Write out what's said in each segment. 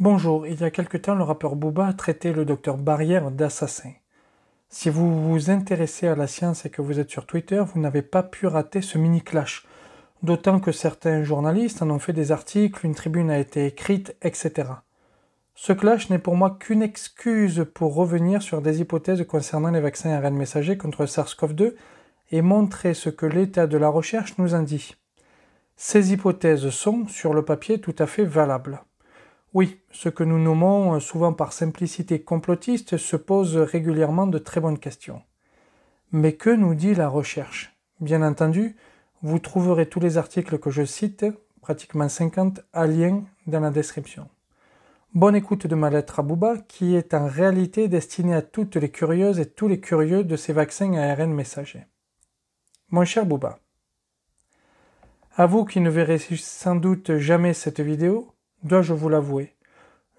Bonjour, il y a quelque temps, le rappeur Booba a traité le docteur Barrière d'assassin. Si vous vous intéressez à la science et que vous êtes sur Twitter, vous n'avez pas pu rater ce mini clash. D'autant que certains journalistes en ont fait des articles, une tribune a été écrite, etc. Ce clash n'est pour moi qu'une excuse pour revenir sur des hypothèses concernant les vaccins ARN messagers contre SARS-CoV-2 et montrer ce que l'état de la recherche nous indique. Ces hypothèses sont, sur le papier, tout à fait valables. Oui, ce que nous nommons euh, souvent par simplicité complotiste se pose régulièrement de très bonnes questions. Mais que nous dit la recherche Bien entendu, vous trouverez tous les articles que je cite, pratiquement 50, à lien dans la description. Bonne écoute de ma lettre à Booba, qui est en réalité destinée à toutes les curieuses et tous les curieux de ces vaccins ARN messagers. Mon cher Booba, à vous qui ne verrez sans doute jamais cette vidéo, Dois-je vous l'avouer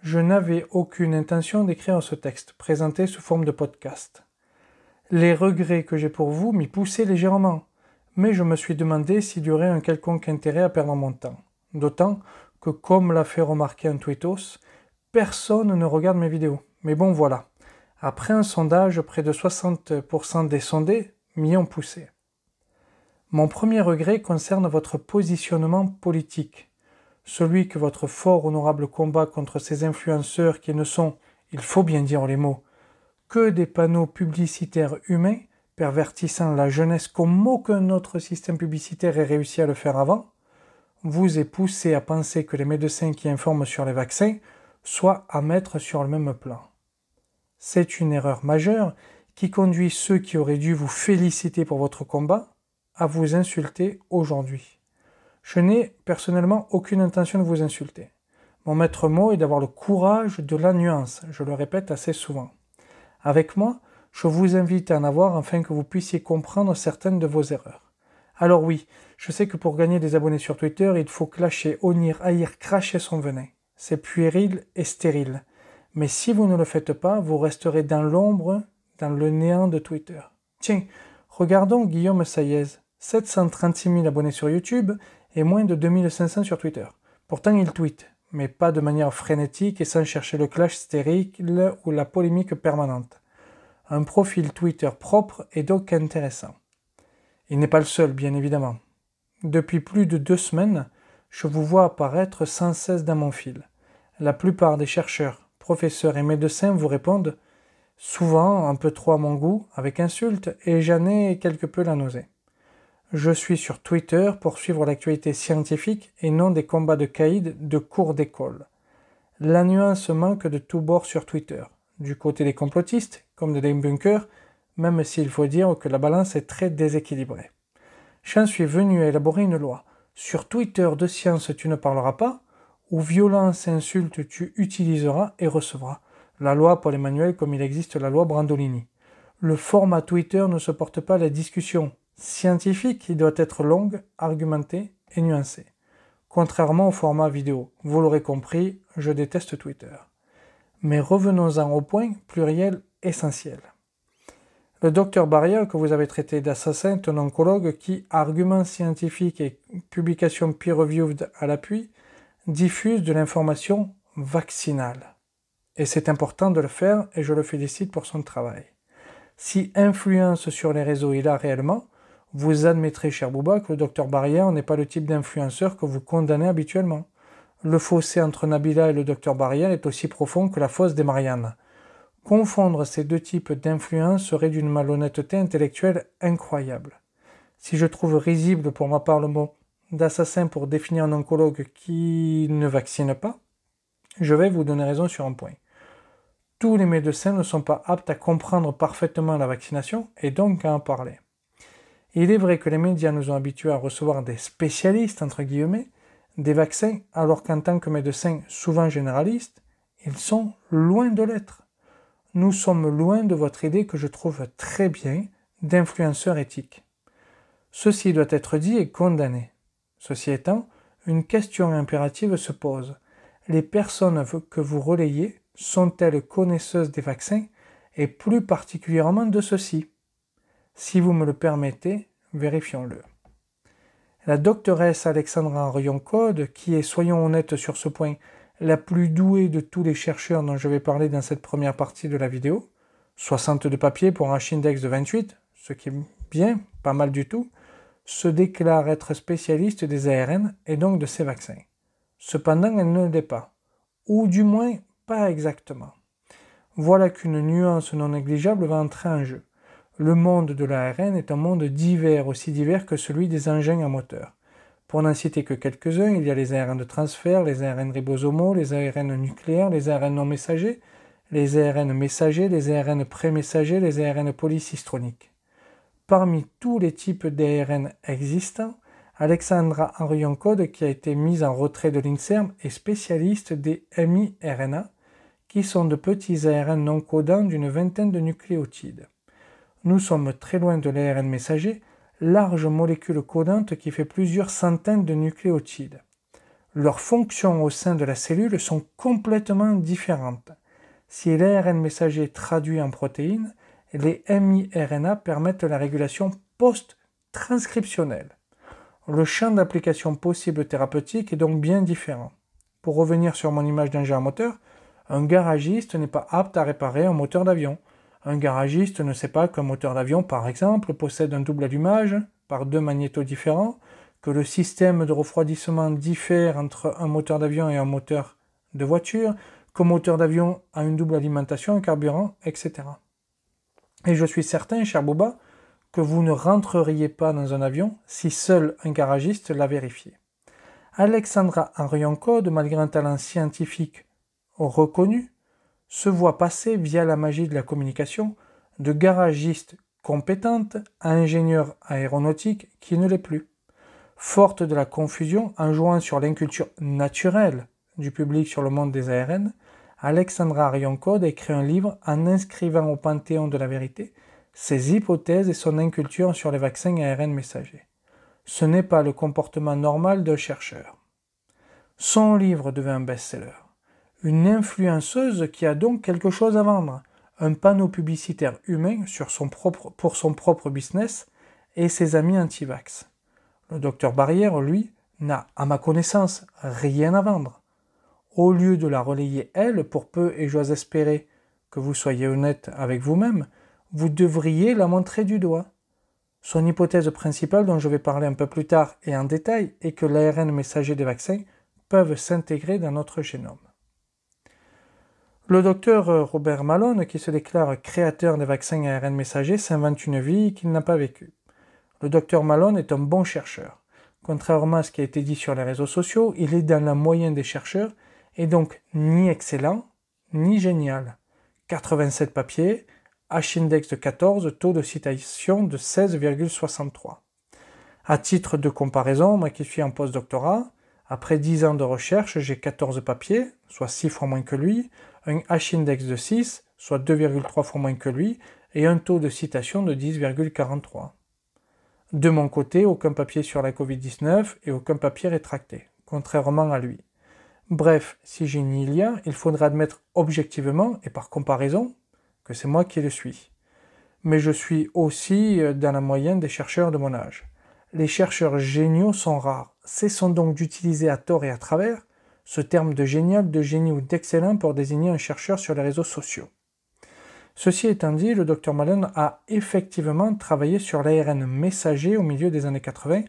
Je n'avais aucune intention d'écrire ce texte, présenté sous forme de podcast. Les regrets que j'ai pour vous m'y poussaient légèrement, mais je me suis demandé s'il y aurait un quelconque intérêt à perdre mon temps. D'autant que, comme l'a fait remarquer un tweetos, personne ne regarde mes vidéos. Mais bon, voilà. Après un sondage, près de 60% des sondés m'y ont poussé. Mon premier regret concerne votre positionnement politique celui que votre fort honorable combat contre ces influenceurs qui ne sont, il faut bien dire les mots, que des panneaux publicitaires humains, pervertissant la jeunesse comme aucun autre système publicitaire ait réussi à le faire avant, vous est poussé à penser que les médecins qui informent sur les vaccins soient à mettre sur le même plan. C'est une erreur majeure qui conduit ceux qui auraient dû vous féliciter pour votre combat à vous insulter aujourd'hui. Je n'ai personnellement aucune intention de vous insulter. Mon maître mot est d'avoir le courage de la nuance, je le répète assez souvent. Avec moi, je vous invite à en avoir afin que vous puissiez comprendre certaines de vos erreurs. Alors oui, je sais que pour gagner des abonnés sur Twitter, il faut clasher, onir, haïr, cracher son venin. C'est puéril et stérile. Mais si vous ne le faites pas, vous resterez dans l'ombre, dans le néant de Twitter. Tiens, regardons Guillaume Sayez. 736 000 abonnés sur YouTube et moins de 2500 sur Twitter. Pourtant, il tweet, mais pas de manière frénétique et sans chercher le clash stérile ou la polémique permanente. Un profil Twitter propre est donc intéressant. Il n'est pas le seul, bien évidemment. Depuis plus de deux semaines, je vous vois apparaître sans cesse dans mon fil. La plupart des chercheurs, professeurs et médecins vous répondent, souvent un peu trop à mon goût, avec insultes, et j'en ai quelque peu la nausée. Je suis sur Twitter pour suivre l'actualité scientifique et non des combats de caïds de cours d'école. La nuance manque de tous bords sur Twitter, du côté des complotistes comme des Bunker, même s'il faut dire que la balance est très déséquilibrée. J'en suis venu à élaborer une loi. Sur Twitter de science tu ne parleras pas, ou violence insultes tu utiliseras et recevras. La loi Paul Emmanuel comme il existe la loi Brandolini. Le format Twitter ne se porte pas à la discussion, scientifique qui doit être longue, argumentée et nuancée. Contrairement au format vidéo, vous l'aurez compris, je déteste Twitter. Mais revenons-en au point pluriel essentiel. Le docteur Barrière, que vous avez traité d'assassin, est un oncologue qui, arguments scientifique et publication peer-reviewed à l'appui, diffuse de l'information vaccinale. Et c'est important de le faire et je le félicite pour son travail. Si influence sur les réseaux il a réellement, vous admettrez, cher Bouba, que le docteur Barrière n'est pas le type d'influenceur que vous condamnez habituellement. Le fossé entre Nabila et le docteur Barrière est aussi profond que la fosse des Mariannes. Confondre ces deux types d'influence serait d'une malhonnêteté intellectuelle incroyable. Si je trouve risible pour ma part le mot d'assassin pour définir un oncologue qui ne vaccine pas, je vais vous donner raison sur un point. Tous les médecins ne sont pas aptes à comprendre parfaitement la vaccination et donc à en parler il est vrai que les médias nous ont habitués à recevoir des spécialistes, entre guillemets, des vaccins, alors qu'en tant que médecins souvent généralistes, ils sont loin de l'être. Nous sommes loin de votre idée que je trouve très bien d'influenceur éthique. Ceci doit être dit et condamné. Ceci étant, une question impérative se pose. Les personnes que vous relayez sont-elles connaisseuses des vaccins et plus particulièrement de ceux-ci si vous me le permettez, vérifions-le. La doctoresse Alexandra rion qui est, soyons honnêtes sur ce point, la plus douée de tous les chercheurs dont je vais parler dans cette première partie de la vidéo, 62 de papier pour un index de 28, ce qui est bien, pas mal du tout, se déclare être spécialiste des ARN et donc de ces vaccins. Cependant, elle ne l'est pas, ou du moins pas exactement. Voilà qu'une nuance non négligeable va entrer en jeu le monde de l'ARN est un monde divers, aussi divers que celui des engins à moteur. Pour n'en citer que quelques-uns, il y a les ARN de transfert, les ARN ribosomaux, les ARN nucléaires, les ARN non messagers, les ARN messagers, les ARN pré-messagers, les ARN polycystroniques. Parmi tous les types d'ARN existants, Alexandra Henrion-Code, qui a été mise en retrait de l'INSERM, est spécialiste des miRNA, qui sont de petits ARN non codants d'une vingtaine de nucléotides. Nous sommes très loin de l'ARN messager, large molécule codante qui fait plusieurs centaines de nucléotides. Leurs fonctions au sein de la cellule sont complètement différentes. Si l'ARN messager traduit en protéines, les miRNA permettent la régulation post-transcriptionnelle. Le champ d'application possible thérapeutique est donc bien différent. Pour revenir sur mon image d'ingénieur moteur, un garagiste n'est pas apte à réparer un moteur d'avion. Un garagiste ne sait pas qu'un moteur d'avion, par exemple, possède un double allumage par deux magnétos différents, que le système de refroidissement diffère entre un moteur d'avion et un moteur de voiture, qu'un moteur d'avion a une double alimentation, un carburant, etc. Et je suis certain, cher Boba, que vous ne rentreriez pas dans un avion si seul un garagiste l'a vérifié. Alexandra Henrion malgré un talent scientifique reconnu, se voit passer via la magie de la communication de garagiste compétente à ingénieur aéronautique qui ne l'est plus. Forte de la confusion en jouant sur l'inculture naturelle du public sur le monde des ARN, Alexandra a écrit un livre en inscrivant au panthéon de la vérité ses hypothèses et son inculture sur les vaccins ARN messagers. Ce n'est pas le comportement normal d'un chercheur. Son livre devient un best-seller. Une influenceuse qui a donc quelque chose à vendre, un panneau publicitaire humain sur son propre, pour son propre business et ses amis anti-vax. Le docteur Barrière, lui, n'a, à ma connaissance, rien à vendre. Au lieu de la relayer elle, pour peu, et j'ose espérer que vous soyez honnête avec vous-même, vous devriez la montrer du doigt. Son hypothèse principale, dont je vais parler un peu plus tard et en détail, est que l'ARN messager des vaccins peuvent s'intégrer dans notre génome. Le docteur euh, Robert Malone, qui se déclare créateur des vaccins ARN messager, s'invente une vie qu'il n'a pas vécue. Le docteur Malone est un bon chercheur. Contrairement à ce qui a été dit sur les réseaux sociaux, il est dans la moyenne des chercheurs et donc ni excellent ni génial. 87 papiers, H-index de 14, taux de citation de 16,63. À titre de comparaison, moi qui suis en postdoctorat, après 10 ans de recherche, j'ai 14 papiers, soit 6 fois moins que lui un H-index de 6, soit 2,3 fois moins que lui, et un taux de citation de 10,43. De mon côté, aucun papier sur la Covid-19 et aucun papier rétracté, contrairement à lui. Bref, si j'ai ni lien, il faudra admettre objectivement et par comparaison que c'est moi qui le suis. Mais je suis aussi euh, dans la moyenne des chercheurs de mon âge. Les chercheurs géniaux sont rares, cessons donc d'utiliser à tort et à travers ce terme de génial, de génie ou d'excellent pour désigner un chercheur sur les réseaux sociaux. Ceci étant dit, le Dr Malone a effectivement travaillé sur l'ARN messager au milieu des années 80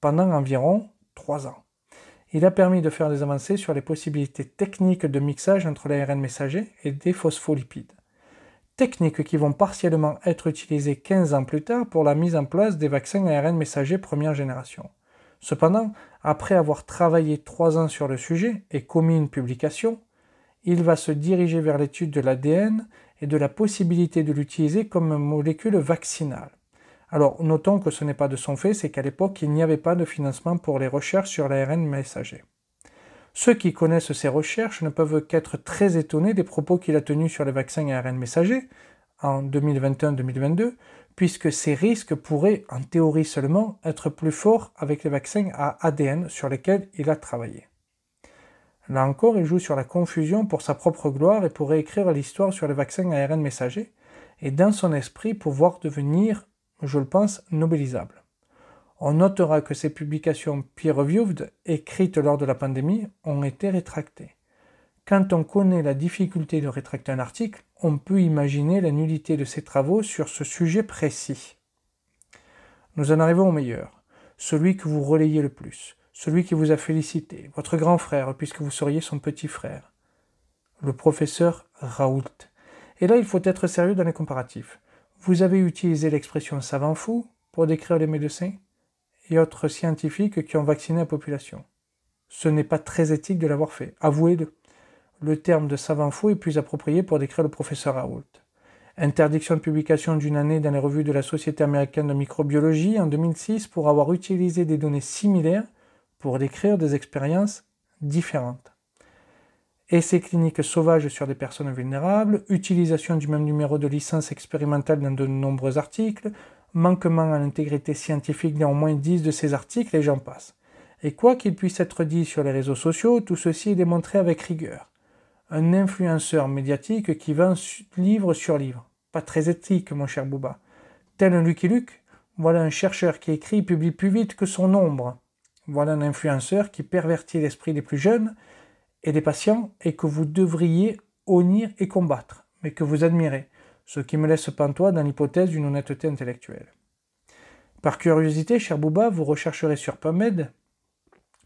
pendant environ 3 ans. Il a permis de faire des avancées sur les possibilités techniques de mixage entre l'ARN messager et des phospholipides. Techniques qui vont partiellement être utilisées 15 ans plus tard pour la mise en place des vaccins ARN messager première génération. Cependant, après avoir travaillé trois ans sur le sujet et commis une publication, il va se diriger vers l'étude de l'ADN et de la possibilité de l'utiliser comme molécule vaccinale. Alors notons que ce n'est pas de son fait, c'est qu'à l'époque il n'y avait pas de financement pour les recherches sur l'ARN messager. Ceux qui connaissent ces recherches ne peuvent qu'être très étonnés des propos qu'il a tenus sur les vaccins ARN messager en 2021-2022, puisque ces risques pourraient, en théorie seulement, être plus forts avec les vaccins à ADN sur lesquels il a travaillé. Là encore, il joue sur la confusion pour sa propre gloire et pourrait écrire l'histoire sur les vaccins ARN messager et dans son esprit pouvoir devenir, je le pense, nobilisable. On notera que ses publications peer-reviewed, écrites lors de la pandémie, ont été rétractées. Quand on connaît la difficulté de rétracter un article, on peut imaginer la nullité de ses travaux sur ce sujet précis. Nous en arrivons au meilleur, celui que vous relayez le plus, celui qui vous a félicité, votre grand frère, puisque vous seriez son petit frère, le professeur Raoult. Et là, il faut être sérieux dans les comparatifs. Vous avez utilisé l'expression savant fou pour décrire les médecins et autres scientifiques qui ont vacciné la population. Ce n'est pas très éthique de l'avoir fait, avouez-le le terme de savant fou est plus approprié pour décrire le professeur Raoult. Interdiction de publication d'une année dans les revues de la Société américaine de microbiologie en 2006 pour avoir utilisé des données similaires pour décrire des expériences différentes. Essais cliniques sauvages sur des personnes vulnérables, utilisation du même numéro de licence expérimentale dans de nombreux articles, manquement à l'intégrité scientifique dans au moins 10 de ces articles et j'en passe. Et quoi qu'il puisse être dit sur les réseaux sociaux, tout ceci est démontré avec rigueur un influenceur médiatique qui vend livre sur livre. Pas très éthique, mon cher Bouba. Tel un Lucky Luke, voilà un chercheur qui écrit et publie plus vite que son ombre. Voilà un influenceur qui pervertit l'esprit des plus jeunes et des patients et que vous devriez honnir et combattre, mais que vous admirez, ce qui me laisse pantois dans l'hypothèse d'une honnêteté intellectuelle. Par curiosité, cher Bouba, vous rechercherez sur PubMed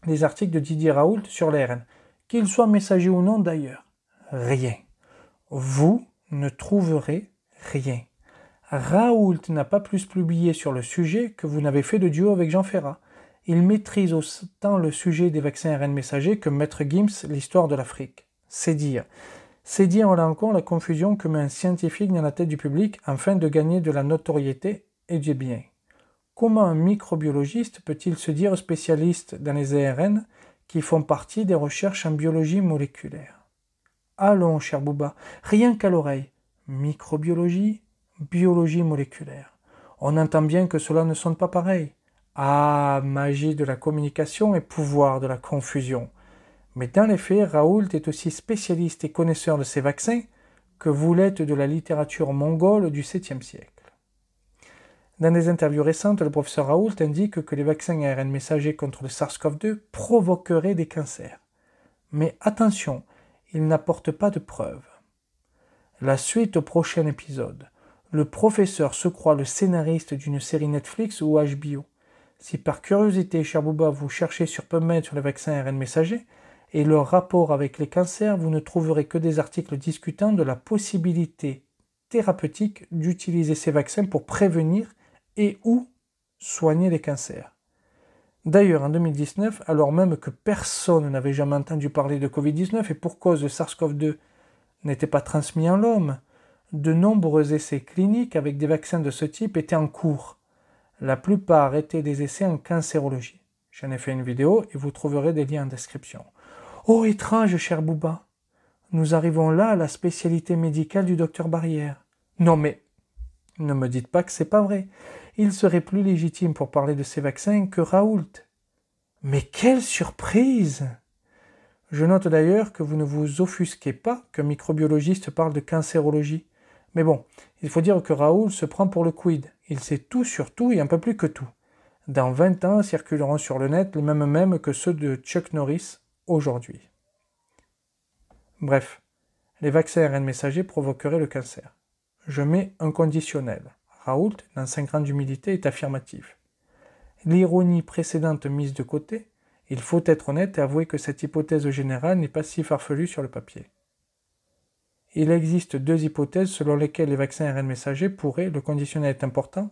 les articles de Didier Raoult sur l'ARN, qu'ils soient messager ou non d'ailleurs rien. Vous ne trouverez rien. Raoult n'a pas plus publié sur le sujet que vous n'avez fait de duo avec Jean Ferrat. Il maîtrise autant le sujet des vaccins ARN messagers que Maître Gims l'histoire de l'Afrique. C'est dire. C'est dire en encore la confusion que met un scientifique dans la tête du public afin de gagner de la notoriété et du bien. Comment un microbiologiste peut-il se dire spécialiste dans les ARN qui font partie des recherches en biologie moléculaire Allons, cher Bouba, rien qu'à l'oreille. Microbiologie, biologie moléculaire. On entend bien que cela ne sonne pas pareil. Ah, magie de la communication et pouvoir de la confusion. Mais dans les faits, Raoult est aussi spécialiste et connaisseur de ces vaccins que vous l'êtes de la littérature mongole du 7e siècle. Dans des interviews récentes, le professeur Raoult indique que les vaccins ARN messagers contre le SARS-CoV-2 provoqueraient des cancers. Mais attention, il n'apporte pas de preuves. La suite au prochain épisode. Le professeur se croit le scénariste d'une série Netflix ou HBO. Si par curiosité, cher Bouba, vous cherchez sur PubMed sur les vaccins ARN messagers et leur rapport avec les cancers, vous ne trouverez que des articles discutant de la possibilité thérapeutique d'utiliser ces vaccins pour prévenir et ou soigner les cancers. D'ailleurs, en 2019, alors même que personne n'avait jamais entendu parler de Covid-19 et pour cause de SARS-CoV-2 n'était pas transmis en l'homme, de nombreux essais cliniques avec des vaccins de ce type étaient en cours. La plupart étaient des essais en cancérologie. J'en ai fait une vidéo et vous trouverez des liens en description. Oh étrange, cher Bouba Nous arrivons là à la spécialité médicale du docteur Barrière. Non mais, ne me dites pas que c'est pas vrai il serait plus légitime pour parler de ces vaccins que Raoult. Mais quelle surprise Je note d'ailleurs que vous ne vous offusquez pas qu'un microbiologiste parle de cancérologie. Mais bon, il faut dire que Raoul se prend pour le quid. Il sait tout sur tout et un peu plus que tout. Dans 20 ans circuleront sur le net les mêmes mêmes que ceux de Chuck Norris aujourd'hui. Bref, les vaccins RN ARN messagers provoqueraient le cancer. Je mets un conditionnel. Raoult, dans grande d'humilité, est affirmatif. L'ironie précédente mise de côté, il faut être honnête et avouer que cette hypothèse générale n'est pas si farfelue sur le papier. Il existe deux hypothèses selon lesquelles les vaccins ARN messagers pourraient, le conditionnel est important,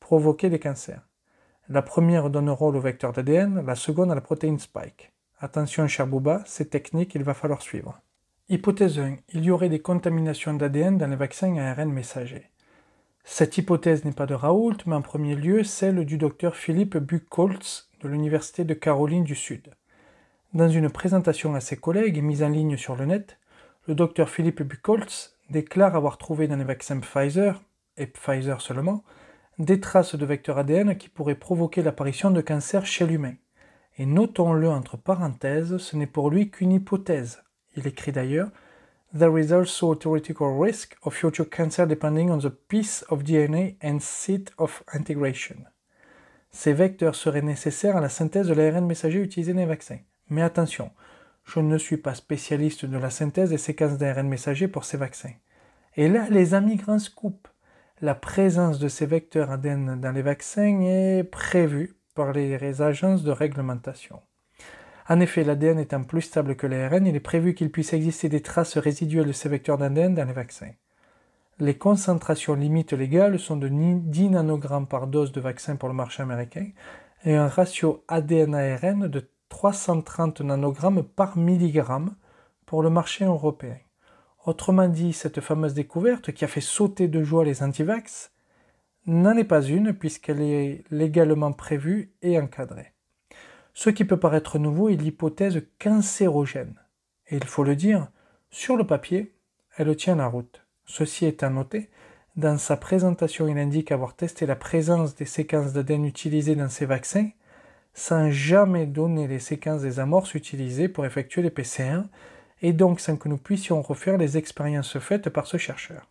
provoquer des cancers. La première donne rôle au vecteur d'ADN, la seconde à la protéine Spike. Attention, cher Bouba, c'est technique, il va falloir suivre. Hypothèse 1. Il y aurait des contaminations d'ADN dans les vaccins ARN messagers. Cette hypothèse n'est pas de Raoult, mais en premier lieu celle du docteur Philippe Buchholz de l'Université de Caroline du Sud. Dans une présentation à ses collègues mise en ligne sur le net, le docteur Philippe Buchholz déclare avoir trouvé dans les vaccins Pfizer, et Pfizer seulement, des traces de vecteurs ADN qui pourraient provoquer l'apparition de cancer chez l'humain. Et notons-le entre parenthèses, ce n'est pour lui qu'une hypothèse. Il écrit d'ailleurs there is also a theoretical risk of future cancer depending on the piece of DNA and site of integration. Ces vecteurs seraient nécessaires à la synthèse de l'ARN messager utilisé dans les vaccins. Mais attention, je ne suis pas spécialiste de la synthèse des séquences d'ARN messager pour ces vaccins. Et là, les amis grands scoop. La présence de ces vecteurs ADN dans les vaccins est prévue par les agences de réglementation. En effet, l'ADN étant plus stable que l'ARN, il est prévu qu'il puisse exister des traces résiduelles de ces vecteurs d'ADN dans les vaccins. Les concentrations limites légales sont de 10 nanogrammes par dose de vaccin pour le marché américain et un ratio ADN-ARN de 330 nanogrammes par milligramme pour le marché européen. Autrement dit, cette fameuse découverte qui a fait sauter de joie les antivax n'en est pas une puisqu'elle est légalement prévue et encadrée. Ce qui peut paraître nouveau est l'hypothèse cancérogène. Et il faut le dire, sur le papier, elle tient la route. Ceci étant noté, dans sa présentation, il indique avoir testé la présence des séquences d'ADN utilisées dans ces vaccins sans jamais donner les séquences des amorces utilisées pour effectuer les PCR et donc sans que nous puissions refaire les expériences faites par ce chercheur.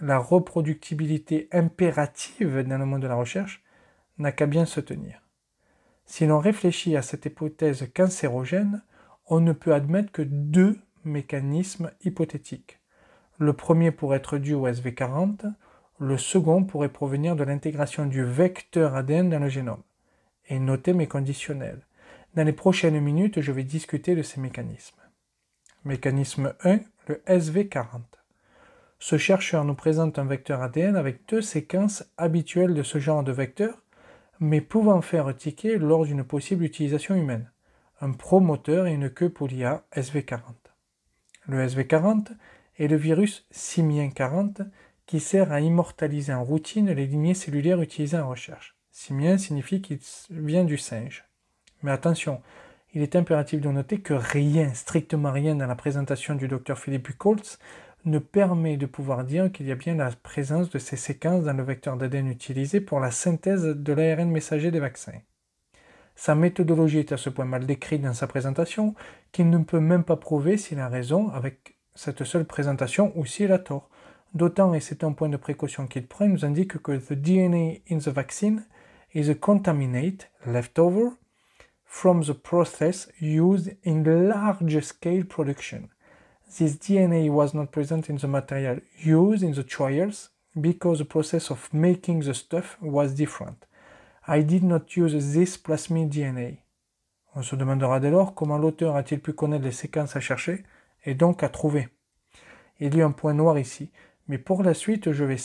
La reproductibilité impérative dans le monde de la recherche n'a qu'à bien se tenir. Si l'on réfléchit à cette hypothèse cancérogène, on ne peut admettre que deux mécanismes hypothétiques. Le premier pourrait être dû au SV40, le second pourrait provenir de l'intégration du vecteur ADN dans le génome. Et notez mes conditionnels. Dans les prochaines minutes, je vais discuter de ces mécanismes. Mécanisme 1, le SV40. Ce chercheur nous présente un vecteur ADN avec deux séquences habituelles de ce genre de vecteur mais pouvant faire ticket lors d'une possible utilisation humaine, un promoteur et une queue polia SV40. Le SV40 est le virus simien 40 qui sert à immortaliser en routine les lignées cellulaires utilisées en recherche. Simien signifie qu'il vient du singe. Mais attention, il est impératif de noter que rien, strictement rien dans la présentation du docteur Philippe Buchholz ne permet de pouvoir dire qu'il y a bien la présence de ces séquences dans le vecteur d'ADN utilisé pour la synthèse de l'ARN messager des vaccins. Sa méthodologie est à ce point mal décrite dans sa présentation qu'il ne peut même pas prouver s'il a raison avec cette seule présentation ou s'il a tort. D'autant, et c'est un point de précaution qu'il prend, il nous indique que the DNA in the vaccine is a contaminate leftover from the process used in large scale production. This DNA was not present in the material used in the trials because the process of making the stuff was different. I did not use this plasmid DNA. On se demandera dès lors comment l'auteur a-t-il pu connaître les séquences à chercher et donc à trouver. Il y a un point noir ici, mais pour la suite, je vais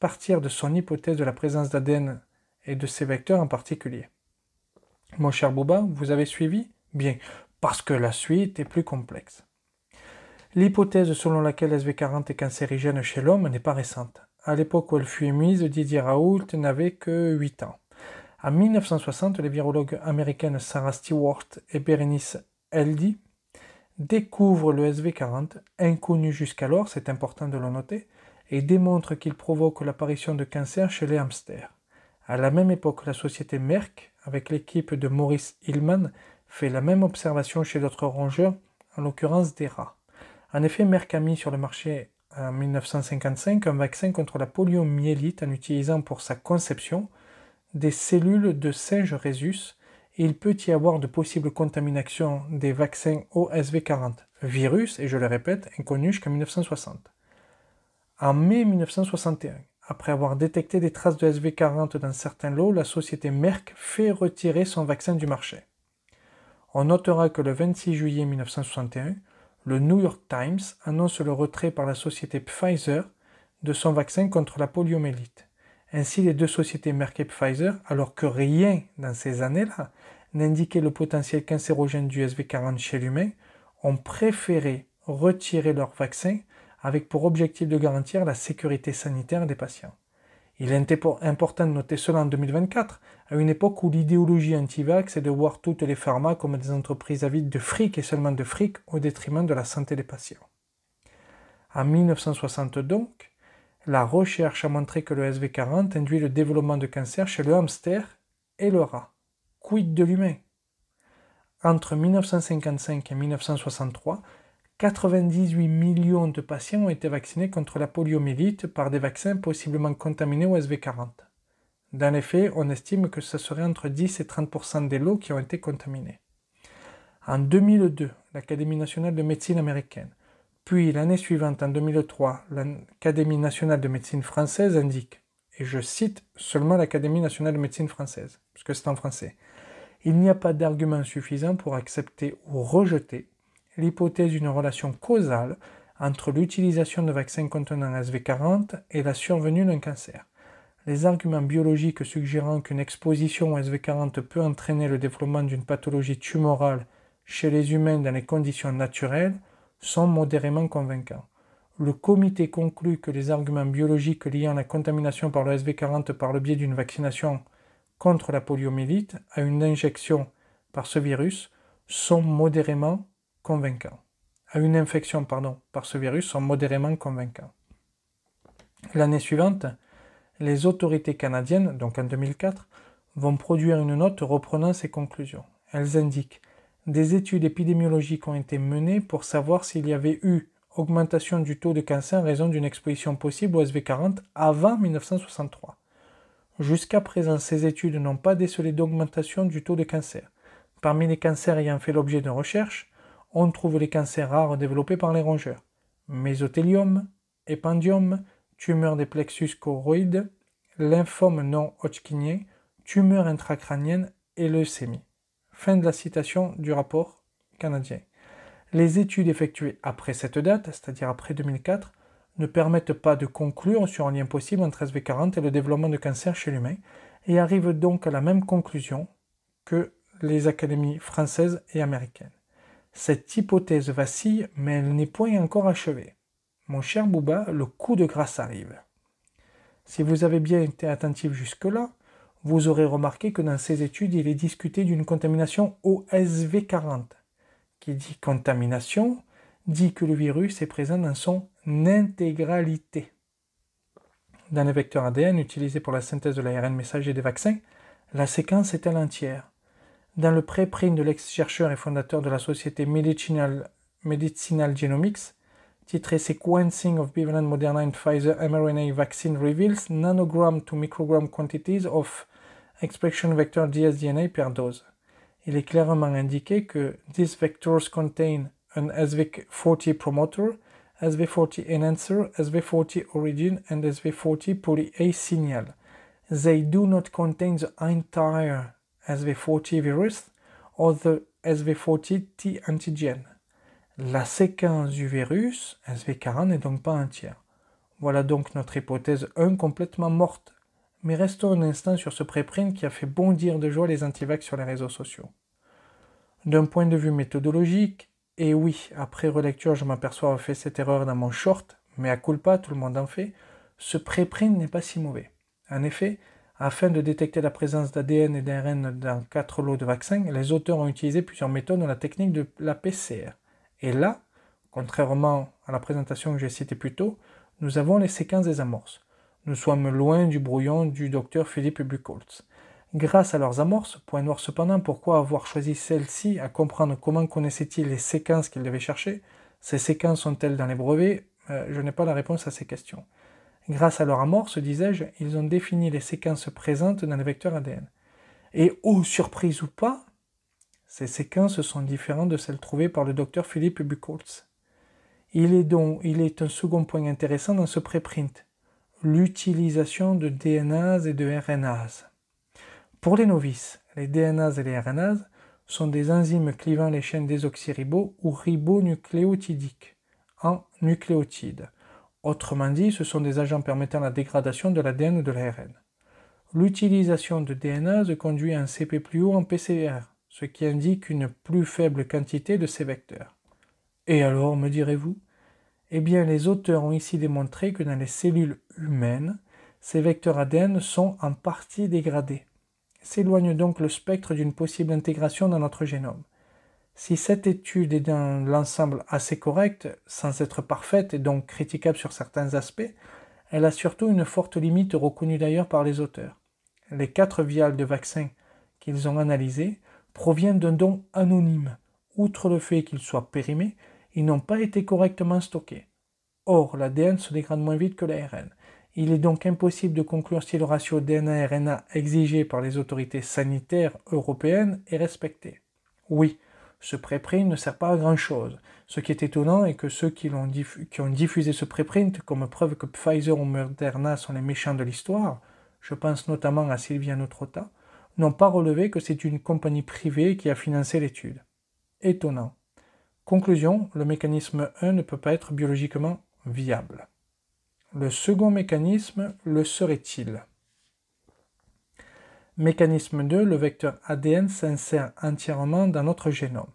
partir de son hypothèse de la présence d'ADN et de ses vecteurs en particulier. Mon cher Bouba, vous avez suivi Bien, parce que la suite est plus complexe. L'hypothèse selon laquelle SV40 est cancérigène chez l'homme n'est pas récente. À l'époque où elle fut émise, Didier Raoult n'avait que 8 ans. En 1960, les virologues américaines Sarah Stewart et Berenice Eldy découvrent le SV40, inconnu jusqu'alors, c'est important de le noter, et démontrent qu'il provoque l'apparition de cancer chez les hamsters. À la même époque, la société Merck, avec l'équipe de Maurice Hillman, fait la même observation chez d'autres rongeurs, en l'occurrence des rats. En effet, Merck a mis sur le marché en 1955 un vaccin contre la poliomyélite en utilisant pour sa conception des cellules de singe rhésus et il peut y avoir de possibles contaminations des vaccins OSV40, virus, et je le répète, inconnu jusqu'en 1960. En mai 1961, après avoir détecté des traces de SV40 dans certains lots, la société Merck fait retirer son vaccin du marché. On notera que le 26 juillet 1961, le New York Times annonce le retrait par la société Pfizer de son vaccin contre la poliomyélite. Ainsi, les deux sociétés Merck et Pfizer, alors que rien dans ces années-là n'indiquait le potentiel cancérogène du SV40 chez l'humain, ont préféré retirer leur vaccin avec pour objectif de garantir la sécurité sanitaire des patients. Il est important de noter cela en 2024, à une époque où l'idéologie anti-vax est de voir toutes les pharma comme des entreprises avides de fric et seulement de fric au détriment de la santé des patients. En 1960 donc, la recherche a montré que le SV40 induit le développement de cancer chez le hamster et le rat. Quid de l'humain Entre 1955 et 1963, 98 millions de patients ont été vaccinés contre la poliomyélite par des vaccins possiblement contaminés au SV40. Dans les faits, on estime que ce serait entre 10 et 30 des lots qui ont été contaminés. En 2002, l'Académie nationale de médecine américaine, puis l'année suivante, en 2003, l'Académie nationale de médecine française indique, et je cite seulement l'Académie nationale de médecine française, puisque c'est en français, il n'y a pas d'argument suffisant pour accepter ou rejeter l'hypothèse d'une relation causale entre l'utilisation de vaccins contenant SV40 et la survenue d'un cancer les arguments biologiques suggérant qu'une exposition au SV40 peut entraîner le développement d'une pathologie tumorale chez les humains dans les conditions naturelles sont modérément convaincants. Le comité conclut que les arguments biologiques liant la contamination par le SV40 par le biais d'une vaccination contre la poliomyélite à une injection par ce virus sont modérément convaincants. À une infection pardon, par ce virus sont modérément convaincants. L'année suivante, les autorités canadiennes, donc en 2004, vont produire une note reprenant ces conclusions. Elles indiquent des études épidémiologiques ont été menées pour savoir s'il y avait eu augmentation du taux de cancer en raison d'une exposition possible au SV40 avant 1963. Jusqu'à présent, ces études n'ont pas décelé d'augmentation du taux de cancer. Parmi les cancers ayant fait l'objet de recherches, on trouve les cancers rares développés par les rongeurs. Mésothélium, épandium tumeur des plexus choroïdes, lymphome non hodgkinien, tumeur intracrânienne et leucémie. Fin de la citation du rapport canadien. Les études effectuées après cette date, c'est-à-dire après 2004, ne permettent pas de conclure sur un lien possible entre SV40 et le développement de cancer chez l'humain, et arrivent donc à la même conclusion que les académies françaises et américaines. Cette hypothèse vacille, mais elle n'est point encore achevée. Mon cher Bouba, le coup de grâce arrive. Si vous avez bien été attentif jusque-là, vous aurez remarqué que dans ses études, il est discuté d'une contamination OSV40. Qui dit contamination dit que le virus est présent dans son intégralité. Dans les vecteurs ADN utilisés pour la synthèse de l'ARN messager des vaccins, la séquence est à l'entière. Dans le préprint de l'ex-chercheur et fondateur de la société Medicinal, Medicinal Genomics, titré Sequencing of Bivalent Moderna and Pfizer mRNA Vaccine Reveals Nanogram to Microgram Quantities of Expression Vector dsDNA per Dose. Il est clairement indiqué que these vectors contain an SV40 promoter, SV40 enhancer, SV40 origin, and SV40 poly A signal. They do not contain the entire SV40 virus or the SV40 T antigen. la séquence du virus SV40 n'est donc pas entière. Voilà donc notre hypothèse 1 complètement morte. Mais restons un instant sur ce préprint qui a fait bondir de joie les antivax sur les réseaux sociaux. D'un point de vue méthodologique, et oui, après relecture, je m'aperçois avoir fait cette erreur dans mon short, mais à culpa, tout le monde en fait, ce préprint n'est pas si mauvais. En effet, afin de détecter la présence d'ADN et d'ARN dans quatre lots de vaccins, les auteurs ont utilisé plusieurs méthodes dans la technique de la PCR. Et là, contrairement à la présentation que j'ai citée plus tôt, nous avons les séquences des amorces. Nous sommes loin du brouillon du docteur Philippe Buchholz. Grâce à leurs amorces, point noir cependant, pourquoi avoir choisi celle-ci à comprendre comment connaissaient-ils les séquences qu'ils devaient chercher Ces séquences sont-elles dans les brevets euh, Je n'ai pas la réponse à ces questions. Grâce à leurs amorces, disais-je, ils ont défini les séquences présentes dans les vecteurs ADN. Et, oh, surprise ou pas, ces séquences sont différentes de celles trouvées par le docteur Philippe Buchholz. Il est donc, il est un second point intéressant dans ce préprint, l'utilisation de DNAs et de RNAs. Pour les novices, les DNAs et les RNAs sont des enzymes clivant les chaînes oxyribos ou ribonucléotidiques en nucléotides. Autrement dit, ce sont des agents permettant la dégradation de l'ADN ou de l'ARN. L'utilisation de DNAs conduit à un CP plus haut en PCR, ce qui indique une plus faible quantité de ces vecteurs. Et alors, me direz-vous Eh bien, les auteurs ont ici démontré que dans les cellules humaines, ces vecteurs ADN sont en partie dégradés, S'éloigne donc le spectre d'une possible intégration dans notre génome. Si cette étude est dans l'ensemble assez correcte, sans être parfaite et donc critiquable sur certains aspects, elle a surtout une forte limite reconnue d'ailleurs par les auteurs. Les quatre viales de vaccins qu'ils ont analysés provient d'un don anonyme. Outre le fait qu'ils soient périmés, ils n'ont pas été correctement stockés. Or, l'ADN se dégrade moins vite que l'ARN. Il est donc impossible de conclure si le ratio DNA-RNA exigé par les autorités sanitaires européennes est respecté. Oui, ce préprint ne sert pas à grand-chose. Ce qui est étonnant est que ceux qui, ont, qui ont diffusé ce préprint comme preuve que Pfizer ou Moderna sont les méchants de l'histoire, je pense notamment à Sylvia Notrota, n'ont pas relevé que c'est une compagnie privée qui a financé l'étude. Étonnant. Conclusion, le mécanisme 1 ne peut pas être biologiquement viable. Le second mécanisme le serait-il Mécanisme 2, le vecteur ADN s'insère entièrement dans notre génome.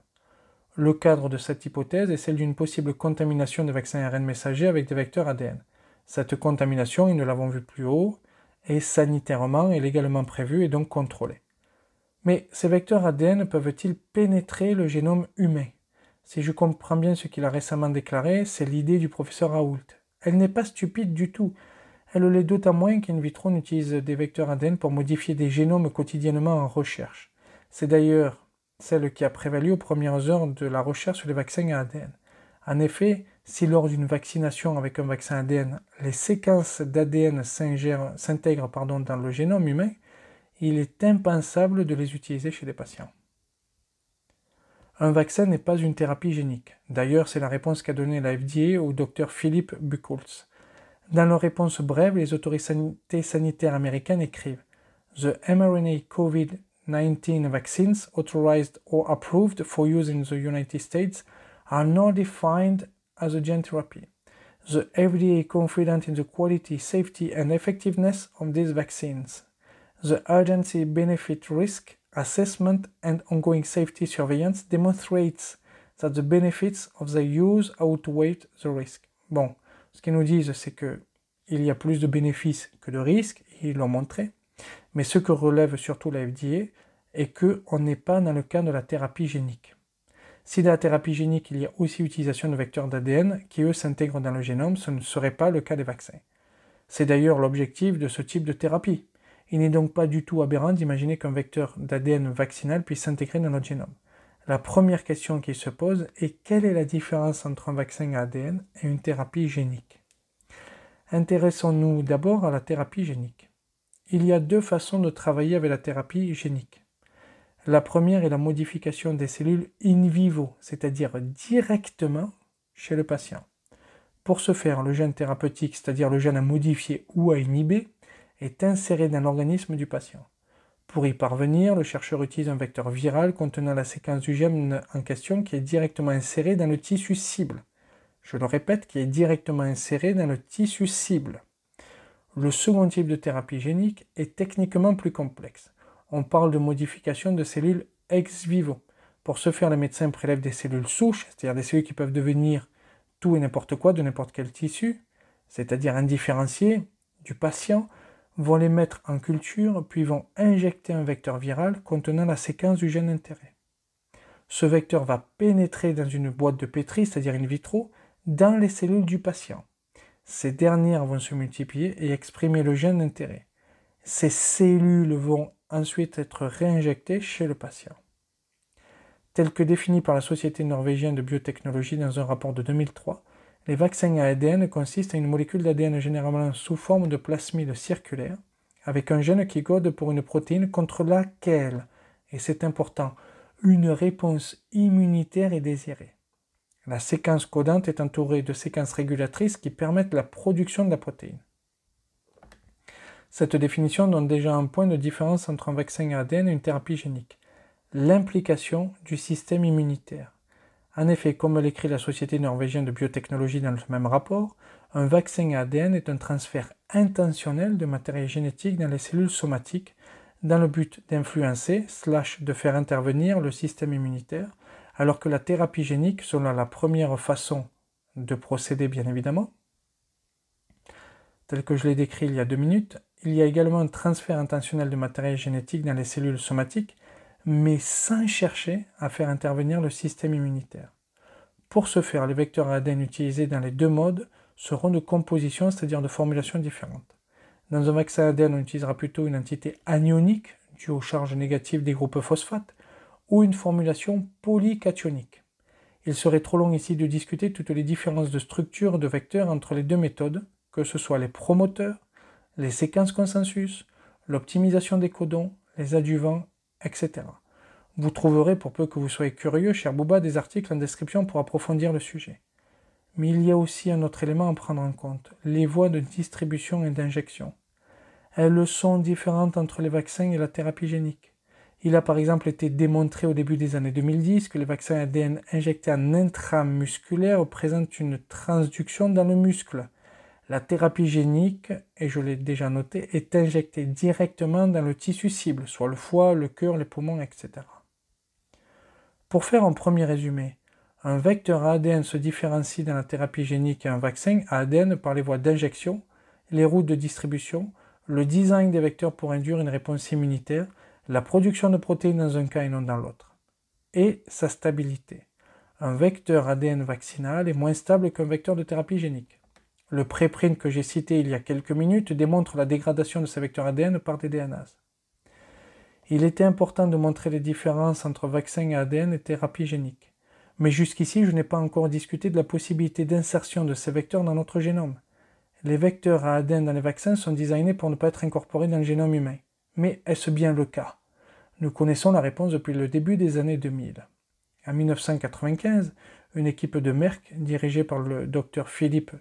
Le cadre de cette hypothèse est celle d'une possible contamination des vaccins ARN messagers avec des vecteurs ADN. Cette contamination, nous l'avons vu plus haut, et sanitairement et légalement prévu et donc contrôlé. Mais ces vecteurs ADN peuvent-ils pénétrer le génome humain Si je comprends bien ce qu'il a récemment déclaré, c'est l'idée du professeur Raoult. Elle n'est pas stupide du tout. Elle l'est d'autant moins qu'in vitro utilise des vecteurs ADN pour modifier des génomes quotidiennement en recherche. C'est d'ailleurs celle qui a prévalu aux premières heures de la recherche sur les vaccins à ADN. En effet, si lors d'une vaccination avec un vaccin ADN, les séquences d'ADN s'intègrent dans le génome humain, il est impensable de les utiliser chez les patients. Un vaccin n'est pas une thérapie génique. D'ailleurs, c'est la réponse qu'a donnée la FDA au Dr. Philippe Buchholz. Dans leur réponse brève, les autorités sanitaires américaines écrivent The mRNA COVID-19 vaccines authorized or approved for use in the United States are not defined as a gene therapy. The FDA confident in the quality, safety, and effectiveness of these vaccines. The urgency, benefit risk assessment and ongoing safety surveillance demonstrates that the benefits of the use outweigh the risk. Bon, ce qu'ils nous disent, c'est que il y a plus de bénéfices que de risques, ils l'ont montré. Mais ce que relève surtout la FDA est qu'on n'est pas dans le cas de la thérapie génique. Si dans la thérapie génique, il y a aussi utilisation de vecteurs d'ADN qui, eux, s'intègrent dans le génome, ce ne serait pas le cas des vaccins. C'est d'ailleurs l'objectif de ce type de thérapie. Il n'est donc pas du tout aberrant d'imaginer qu'un vecteur d'ADN vaccinal puisse s'intégrer dans notre génome. La première question qui se pose est quelle est la différence entre un vaccin à ADN et une thérapie génique Intéressons-nous d'abord à la thérapie génique. Il y a deux façons de travailler avec la thérapie génique. La première est la modification des cellules in vivo, c'est-à-dire directement chez le patient. Pour ce faire, le gène thérapeutique, c'est-à-dire le gène à modifier ou à inhiber, est inséré dans l'organisme du patient. Pour y parvenir, le chercheur utilise un vecteur viral contenant la séquence du gène en question qui est directement inséré dans le tissu cible. Je le répète, qui est directement inséré dans le tissu cible. Le second type de thérapie génique est techniquement plus complexe on parle de modification de cellules ex vivo. Pour ce faire, les médecins prélèvent des cellules souches, c'est-à-dire des cellules qui peuvent devenir tout et n'importe quoi de n'importe quel tissu, c'est-à-dire indifférencié du patient, vont les mettre en culture, puis vont injecter un vecteur viral contenant la séquence du gène d'intérêt. Ce vecteur va pénétrer dans une boîte de pétri, c'est-à-dire in vitro, dans les cellules du patient. Ces dernières vont se multiplier et exprimer le gène d'intérêt. Ces cellules vont ensuite être réinjecté chez le patient. Tel que défini par la Société norvégienne de biotechnologie dans un rapport de 2003, les vaccins à ADN consistent à une molécule d'ADN généralement sous forme de plasmide circulaire, avec un gène qui code pour une protéine contre laquelle, et c'est important, une réponse immunitaire est désirée. La séquence codante est entourée de séquences régulatrices qui permettent la production de la protéine. Cette définition donne déjà un point de différence entre un vaccin ADN et une thérapie génique, l'implication du système immunitaire. En effet, comme l'écrit la Société norvégienne de biotechnologie dans le même rapport, un vaccin ADN est un transfert intentionnel de matériel génétique dans les cellules somatiques dans le but d'influencer, slash de faire intervenir le système immunitaire, alors que la thérapie génique, selon la première façon de procéder bien évidemment, telle que je l'ai décrit il y a deux minutes, il y a également un transfert intentionnel de matériel génétique dans les cellules somatiques, mais sans chercher à faire intervenir le système immunitaire. Pour ce faire, les vecteurs ADN utilisés dans les deux modes seront de composition, c'est-à-dire de formulations différentes. Dans un vaccin ADN, on utilisera plutôt une entité anionique due aux charges négatives des groupes phosphates ou une formulation polycationique. Il serait trop long ici de discuter toutes les différences de structure de vecteurs entre les deux méthodes, que ce soit les promoteurs, les séquences consensus, l'optimisation des codons, les adjuvants, etc. Vous trouverez, pour peu que vous soyez curieux, cher Bouba, des articles en description pour approfondir le sujet. Mais il y a aussi un autre élément à prendre en compte, les voies de distribution et d'injection. Elles sont différentes entre les vaccins et la thérapie génique. Il a par exemple été démontré au début des années 2010 que les vaccins ADN injectés en intramusculaire présentent une transduction dans le muscle, la thérapie génique, et je l'ai déjà noté, est injectée directement dans le tissu cible, soit le foie, le cœur, les poumons, etc. Pour faire un premier résumé, un vecteur ADN se différencie dans la thérapie génique et un vaccin ADN par les voies d'injection, les routes de distribution, le design des vecteurs pour induire une réponse immunitaire, la production de protéines dans un cas et non dans l'autre, et sa stabilité. Un vecteur ADN vaccinal est moins stable qu'un vecteur de thérapie génique. Le préprint que j'ai cité il y a quelques minutes démontre la dégradation de ces vecteurs ADN par des DNAs. Il était important de montrer les différences entre vaccins à ADN et thérapie génique. Mais jusqu'ici, je n'ai pas encore discuté de la possibilité d'insertion de ces vecteurs dans notre génome. Les vecteurs à ADN dans les vaccins sont designés pour ne pas être incorporés dans le génome humain. Mais est-ce bien le cas Nous connaissons la réponse depuis le début des années 2000. En 1995, une équipe de Merck, dirigée par le docteur Philippe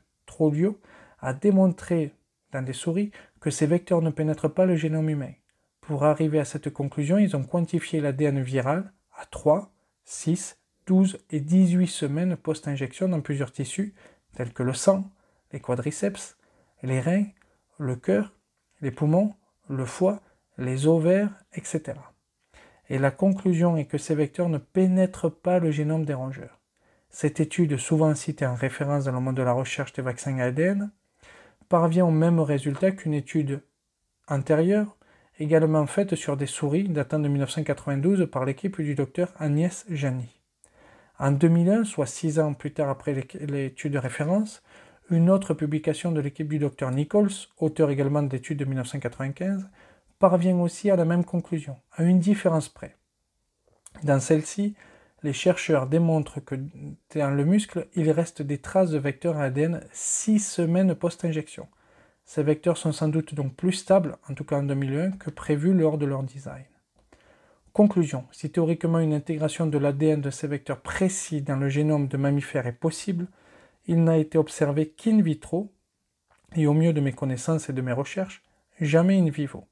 a démontré dans des souris que ces vecteurs ne pénètrent pas le génome humain. Pour arriver à cette conclusion, ils ont quantifié l'ADN viral à 3, 6, 12 et 18 semaines post-injection dans plusieurs tissus, tels que le sang, les quadriceps, les reins, le cœur, les poumons, le foie, les ovaires, etc. Et la conclusion est que ces vecteurs ne pénètrent pas le génome des rongeurs. Cette étude, souvent citée en référence dans le monde de la recherche des vaccins ADN, parvient au même résultat qu'une étude antérieure, également faite sur des souris datant de 1992 par l'équipe du docteur Agnès Jani. En 2001, soit six ans plus tard après l'étude de référence, une autre publication de l'équipe du docteur Nichols, auteur également d'études de 1995, parvient aussi à la même conclusion, à une différence près. Dans celle-ci, les chercheurs démontrent que dans le muscle, il reste des traces de vecteurs ADN six semaines post-injection. Ces vecteurs sont sans doute donc plus stables, en tout cas en 2001, que prévu lors de leur design. Conclusion, si théoriquement une intégration de l'ADN de ces vecteurs précis dans le génome de mammifères est possible, il n'a été observé qu'in vitro, et au mieux de mes connaissances et de mes recherches, jamais in vivo.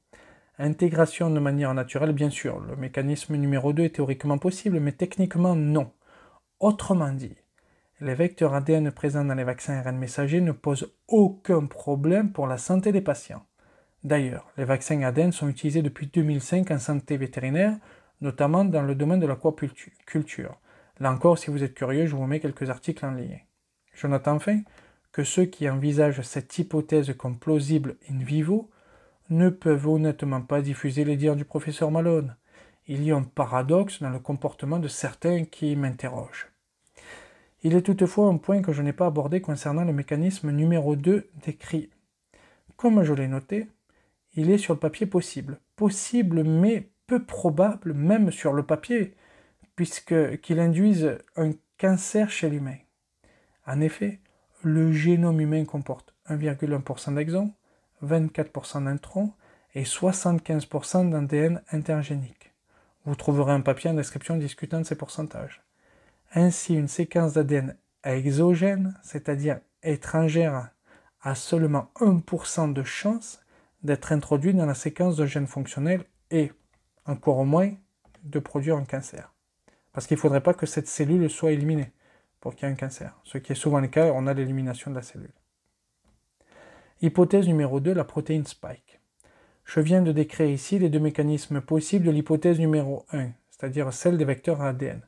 Intégration de manière naturelle, bien sûr. Le mécanisme numéro 2 est théoriquement possible, mais techniquement non. Autrement dit, les vecteurs ADN présents dans les vaccins ARN messagers ne posent aucun problème pour la santé des patients. D'ailleurs, les vaccins ADN sont utilisés depuis 2005 en santé vétérinaire, notamment dans le domaine de l'aquaculture. Là encore, si vous êtes curieux, je vous mets quelques articles en lien. Je note enfin que ceux qui envisagent cette hypothèse comme plausible in vivo ne peuvent honnêtement pas diffuser les dires du professeur Malone. Il y a un paradoxe dans le comportement de certains qui m'interrogent. Il est toutefois un point que je n'ai pas abordé concernant le mécanisme numéro 2 décrit. Comme je l'ai noté, il est sur le papier possible. Possible mais peu probable même sur le papier, puisque qu'il induise un cancer chez l'humain. En effet, le génome humain comporte 1,1% d'exons, 24% d'introns et 75% d'ADN intergénique. Vous trouverez un papier en description discutant de ces pourcentages. Ainsi, une séquence d'ADN exogène, c'est-à-dire étrangère, a seulement 1% de chance d'être introduite dans la séquence de gènes fonctionnels et, encore moins, de produire un cancer. Parce qu'il ne faudrait pas que cette cellule soit éliminée pour qu'il y ait un cancer. Ce qui est souvent le cas, on a l'élimination de la cellule. Hypothèse numéro 2, la protéine spike. Je viens de décrire ici les deux mécanismes possibles de l'hypothèse numéro 1, c'est-à-dire celle des vecteurs ADN.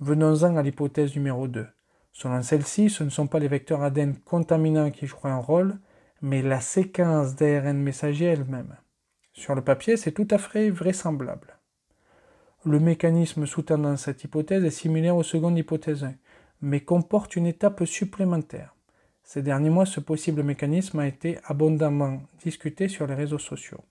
Venons-en à l'hypothèse numéro 2. Selon celle-ci, ce ne sont pas les vecteurs ADN contaminants qui jouent un rôle, mais la séquence d'ARN messager elle-même. Sur le papier, c'est tout à fait vraisemblable. Le mécanisme soutenant cette hypothèse est similaire aux secondes hypothèse 1, mais comporte une étape supplémentaire. Ces derniers mois, ce possible mécanisme a été abondamment discuté sur les réseaux sociaux.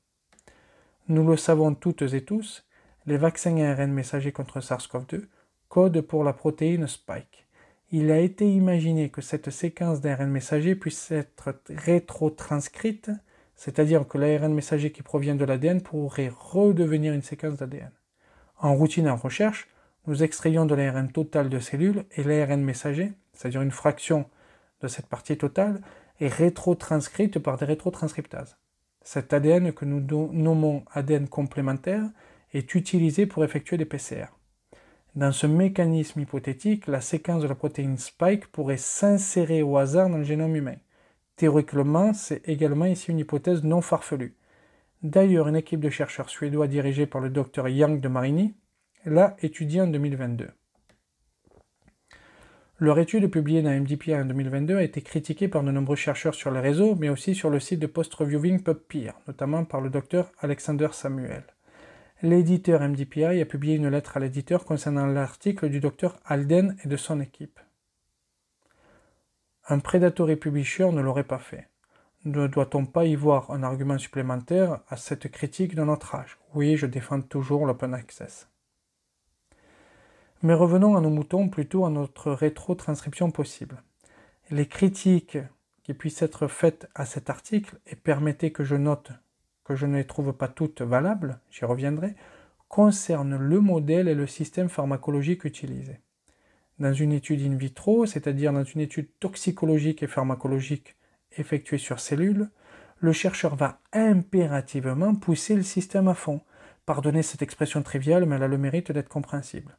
Nous le savons toutes et tous, les vaccins ARN messagers contre SARS-CoV-2 codent pour la protéine Spike. Il a été imaginé que cette séquence d'ARN messager puisse être rétro transcrite c'est-à-dire que l'ARN messager qui provient de l'ADN pourrait redevenir une séquence d'ADN. En routine en recherche, nous extrayons de l'ARN total de cellules et l'ARN messager, c'est-à-dire une fraction de cette partie totale est rétrotranscrite par des rétrotranscriptases. Cet ADN que nous nommons ADN complémentaire est utilisé pour effectuer des PCR. Dans ce mécanisme hypothétique, la séquence de la protéine spike pourrait s'insérer au hasard dans le génome humain. Théoriquement, c'est également ici une hypothèse non farfelue. D'ailleurs, une équipe de chercheurs suédois dirigée par le docteur Yang de Marini l'a étudiée en 2022. Leur étude publiée dans MDPI en 2022 a été critiquée par de nombreux chercheurs sur les réseaux, mais aussi sur le site de post-reviewing PubPeer, notamment par le docteur Alexander Samuel. L'éditeur MDPI a publié une lettre à l'éditeur concernant l'article du docteur Alden et de son équipe. Un et publisher ne l'aurait pas fait. Ne doit-on pas y voir un argument supplémentaire à cette critique de notre âge Oui, je défends toujours l'open access. Mais revenons à nos moutons, plutôt à notre rétro-transcription possible. Les critiques qui puissent être faites à cet article, et permettez que je note que je ne les trouve pas toutes valables, j'y reviendrai, concernent le modèle et le système pharmacologique utilisé. Dans une étude in vitro, c'est-à-dire dans une étude toxicologique et pharmacologique effectuée sur cellules, le chercheur va impérativement pousser le système à fond. Pardonnez cette expression triviale, mais elle a le mérite d'être compréhensible.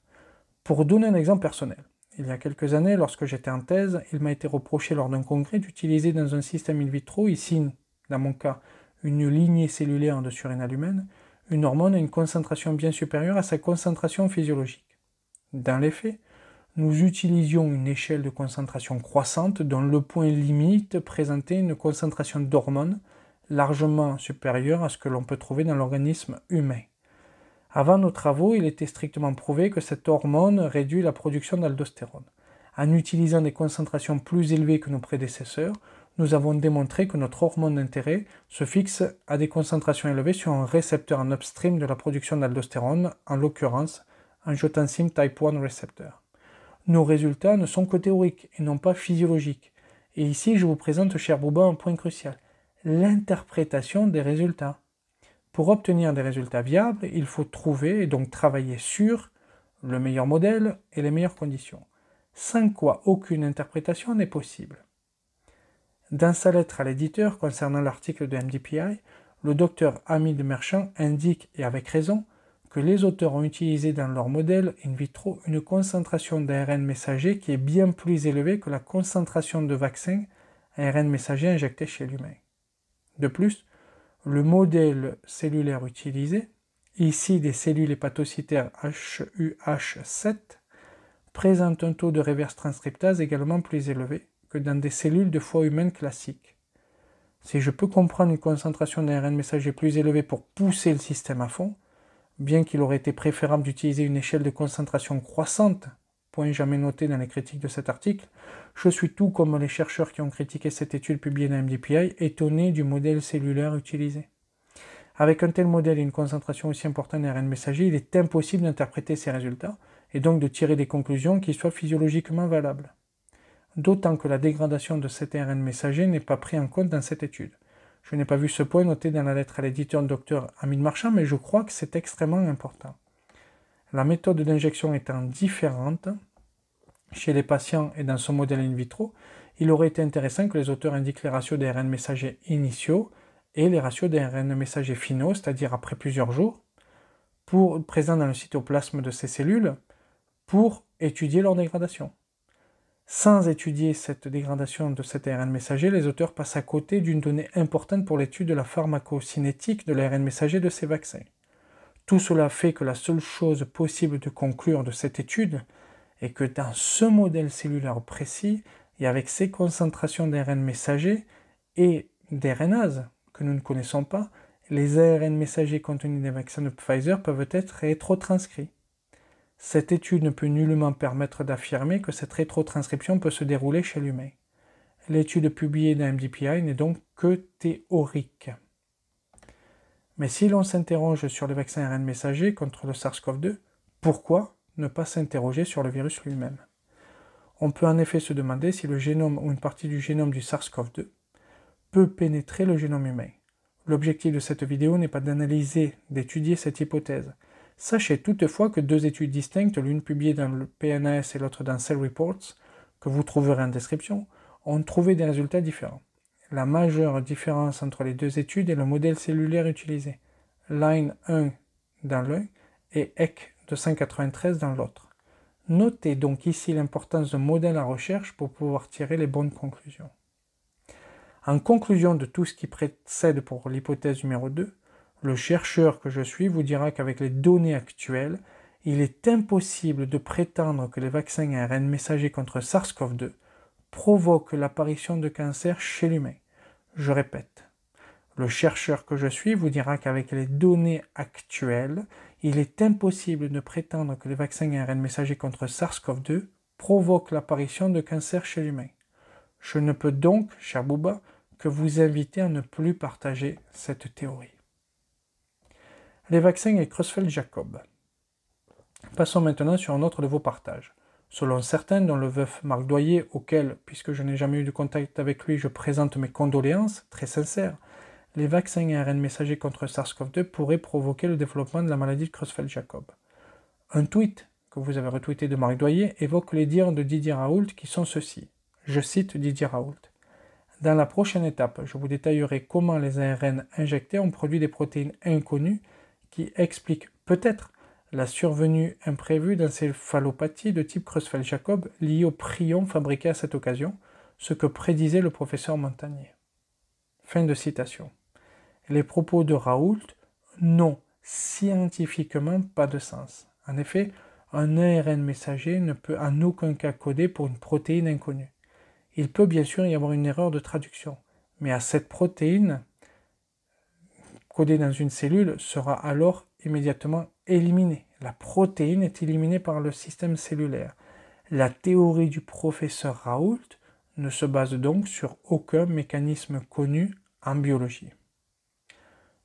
Pour donner un exemple personnel, il y a quelques années, lorsque j'étais en thèse, il m'a été reproché lors d'un congrès d'utiliser dans un système in vitro, ici dans mon cas, une lignée cellulaire de surrénale humaine, une hormone à une concentration bien supérieure à sa concentration physiologique. Dans les faits, nous utilisions une échelle de concentration croissante dont le point limite présentait une concentration d'hormones largement supérieure à ce que l'on peut trouver dans l'organisme humain. Avant nos travaux, il était strictement prouvé que cette hormone réduit la production d'aldostérone. En utilisant des concentrations plus élevées que nos prédécesseurs, nous avons démontré que notre hormone d'intérêt se fixe à des concentrations élevées sur un récepteur en upstream de la production d'aldostérone, en l'occurrence un sim type 1 récepteur. Nos résultats ne sont que théoriques et non pas physiologiques. Et ici, je vous présente, cher Bouba, un point crucial, l'interprétation des résultats. Pour obtenir des résultats viables, il faut trouver et donc travailler sur le meilleur modèle et les meilleures conditions, sans quoi aucune interprétation n'est possible. Dans sa lettre à l'éditeur concernant l'article de MDPI, le docteur Hamid Merchant indique, et avec raison, que les auteurs ont utilisé dans leur modèle in vitro une concentration d'ARN messager qui est bien plus élevée que la concentration de vaccins ARN messager injectés chez l'humain. De plus, le modèle cellulaire utilisé, ici des cellules hépatocytaires HUH7, présente un taux de reverse transcriptase également plus élevé que dans des cellules de foie humaine classiques. Si je peux comprendre une concentration d'ARN messager plus élevée pour pousser le système à fond, bien qu'il aurait été préférable d'utiliser une échelle de concentration croissante jamais noté dans les critiques de cet article, je suis tout comme les chercheurs qui ont critiqué cette étude publiée dans MDPI, étonné du modèle cellulaire utilisé. Avec un tel modèle et une concentration aussi importante d'ARN messager, il est impossible d'interpréter ces résultats et donc de tirer des conclusions qui soient physiologiquement valables. D'autant que la dégradation de cet ARN messager n'est pas prise en compte dans cette étude. Je n'ai pas vu ce point noté dans la lettre à l'éditeur Dr Amine Marchand, mais je crois que c'est extrêmement important. La méthode d'injection étant différente, chez les patients et dans son modèle in vitro, il aurait été intéressant que les auteurs indiquent les ratios d'ARN messagers initiaux et les ratios d'ARN messagers finaux, c'est-à-dire après plusieurs jours, pour, présents dans le cytoplasme de ces cellules, pour étudier leur dégradation. Sans étudier cette dégradation de cet ARN messager, les auteurs passent à côté d'une donnée importante pour l'étude de la pharmacocinétique de l'ARN messager de ces vaccins. Tout cela fait que la seule chose possible de conclure de cette étude et que dans ce modèle cellulaire précis, et avec ces concentrations d'ARN messagers et d'ARNase, que nous ne connaissons pas, les ARN messagers contenus des vaccins de Pfizer peuvent être rétrotranscrits. Cette étude ne peut nullement permettre d'affirmer que cette rétrotranscription peut se dérouler chez l'humain. L'étude publiée dans MDPI n'est donc que théorique. Mais si l'on s'interroge sur le vaccin ARN messager contre le SARS-CoV-2, pourquoi ne pas s'interroger sur le virus lui-même. On peut en effet se demander si le génome ou une partie du génome du SARS-CoV-2 peut pénétrer le génome humain. L'objectif de cette vidéo n'est pas d'analyser, d'étudier cette hypothèse. Sachez toutefois que deux études distinctes, l'une publiée dans le PNAS et l'autre dans Cell Reports, que vous trouverez en description, ont trouvé des résultats différents. La majeure différence entre les deux études est le modèle cellulaire utilisé. Line 1 dans l'un et EC 193 dans l'autre. Notez donc ici l'importance de modèle à recherche pour pouvoir tirer les bonnes conclusions. En conclusion de tout ce qui précède pour l'hypothèse numéro 2, le chercheur que je suis vous dira qu'avec les données actuelles, il est impossible de prétendre que les vaccins à ARN messagers contre SARS-CoV-2 provoquent l'apparition de cancer chez l'humain. Je répète, le chercheur que je suis vous dira qu'avec les données actuelles, il est impossible de prétendre que les vaccins ARN messager contre SARS-CoV-2 provoquent l'apparition de cancer chez l'humain. Je ne peux donc, cher Bouba, que vous inviter à ne plus partager cette théorie. Les vaccins et crossfield jacob Passons maintenant sur un autre de vos partages. Selon certains, dont le veuf Marc Doyer, auquel, puisque je n'ai jamais eu de contact avec lui, je présente mes condoléances, très sincères, les vaccins ARN messagers contre SARS-CoV-2 pourraient provoquer le développement de la maladie de Creutzfeldt-Jacob. Un tweet que vous avez retweeté de Marc Doyer évoque les dires de Didier Raoult qui sont ceux-ci. Je cite Didier Raoult. Dans la prochaine étape, je vous détaillerai comment les ARN injectés ont produit des protéines inconnues qui expliquent peut-être la survenue imprévue céphalopathie de type Creutzfeldt-Jacob liée au prion fabriqué à cette occasion, ce que prédisait le professeur Montagnier. Fin de citation. Les propos de Raoult n'ont scientifiquement pas de sens. En effet, un ARN messager ne peut en aucun cas coder pour une protéine inconnue. Il peut bien sûr y avoir une erreur de traduction, mais à cette protéine codée dans une cellule sera alors immédiatement éliminée. La protéine est éliminée par le système cellulaire. La théorie du professeur Raoult ne se base donc sur aucun mécanisme connu en biologie.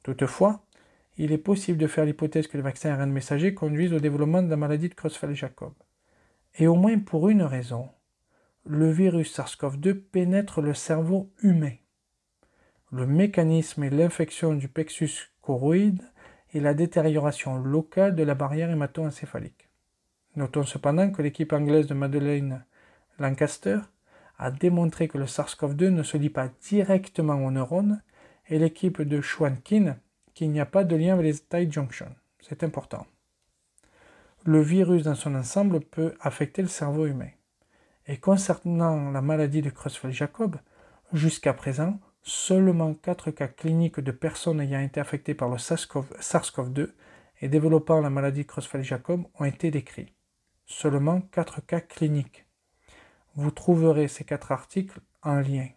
Toutefois, il est possible de faire l'hypothèse que les vaccins ARN messager conduisent au développement de la maladie de Creutzfeldt-Jacob. Et au moins pour une raison, le virus SARS-CoV-2 pénètre le cerveau humain. Le mécanisme est l'infection du plexus choroïde et la détérioration locale de la barrière hémato-encéphalique. Notons cependant que l'équipe anglaise de Madeleine Lancaster a démontré que le SARS-CoV-2 ne se lie pas directement aux neurones, et l'équipe de Schwankin qu'il n'y a pas de lien avec les tide Junction. C'est important. Le virus dans son ensemble peut affecter le cerveau humain. Et concernant la maladie de Creutzfeldt-Jacob, jusqu'à présent, seulement 4 cas cliniques de personnes ayant été affectées par le SARS-CoV-2 et développant la maladie de Creutzfeldt-Jacob ont été décrits. Seulement 4 cas cliniques. Vous trouverez ces quatre articles en lien.